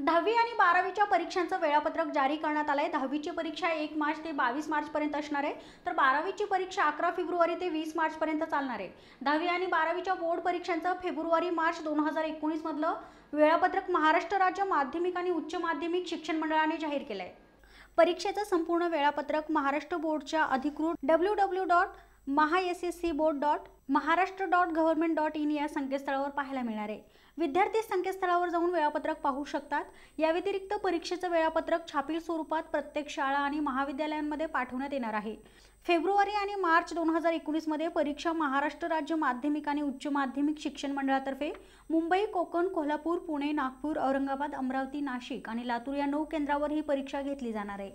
दहावी आणि बारावीच्या परीक्षांचं वेळापत्रक जारी करण्यात आलंय आहे दहावीची परीक्षा एक मार्च ते बावीस मार्चपर्यंत असणार आहे तर बारावीची परीक्षा अकरा फेब्रुवारी ते वीस मार्चपर्यंत चालणार आहे दहावी आणि बारावीच्या बोर्ड परीक्षांचं फेब्रुवारी मार्च दोन हजार एकोणीसमधलं वेळापत्रक महाराष्ट्र राज्य माध्यमिक आणि उच्च माध्यमिक शिक्षण मंडळाने जाहीर केलं आहे परीक्षेचं संपूर्ण वेळापत्रक महाराष्ट्र बोर्डच्या अधिकृत W W dot Maha board dot Maharashtra dot government dot in या संकेतस्थळावर पाहायला मिळणार आहे विद्यार्थी संकेतस्थळावर जाऊन वेळापत्रक पाहू शकतात या व्यतिरिक्त परीक्षेचं वेळापत्रक छापील स्वरूपात प्रत्येक शाळा आणि महाविद्यालयांमध्ये पाठवण्यात येणार आहे फेब्रुवारी आणि मार्च दोन हजार एकोणीसमध्ये परीक्षा महाराष्ट्र राज्य माध्यमिक आणि उच्च माध्यमिक शिक्षण मंडळातर्फे मुंबई कोकण कोल्हापूर पुणे नागपूर औरंगाबाद अमरावती नाशिक आणि लातूर या नऊ केंद्रावर ही परीक्षा घेतली जाणार आहे